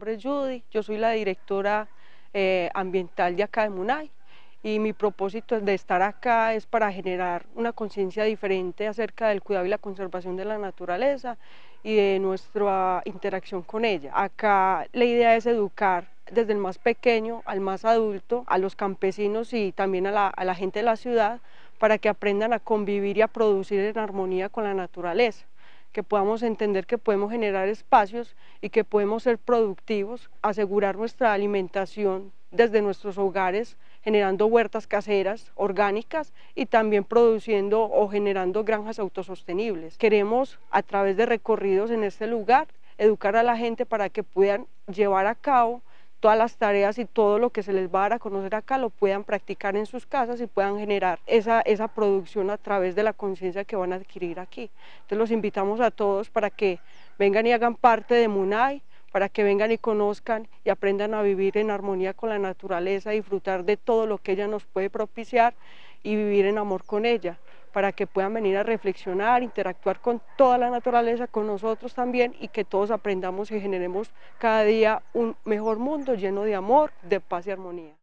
nombre Judy, yo soy la directora eh, ambiental de acá de Munay y mi propósito de estar acá es para generar una conciencia diferente acerca del cuidado y la conservación de la naturaleza y de nuestra interacción con ella. Acá la idea es educar desde el más pequeño al más adulto, a los campesinos y también a la gente de la ciudad para que aprendan a convivir y a producir en armonía con la naturaleza que podamos entender que podemos generar espacios y que podemos ser productivos, asegurar nuestra alimentación desde nuestros hogares, generando huertas caseras, orgánicas y también produciendo o generando granjas autosostenibles. Queremos a través de recorridos en este lugar educar a la gente para que puedan llevar a cabo todas las tareas y todo lo que se les va a dar a conocer acá lo puedan practicar en sus casas y puedan generar esa, esa producción a través de la conciencia que van a adquirir aquí. Entonces los invitamos a todos para que vengan y hagan parte de MUNAI, para que vengan y conozcan y aprendan a vivir en armonía con la naturaleza, disfrutar de todo lo que ella nos puede propiciar y vivir en amor con ella para que puedan venir a reflexionar, interactuar con toda la naturaleza, con nosotros también y que todos aprendamos y generemos cada día un mejor mundo lleno de amor, de paz y armonía.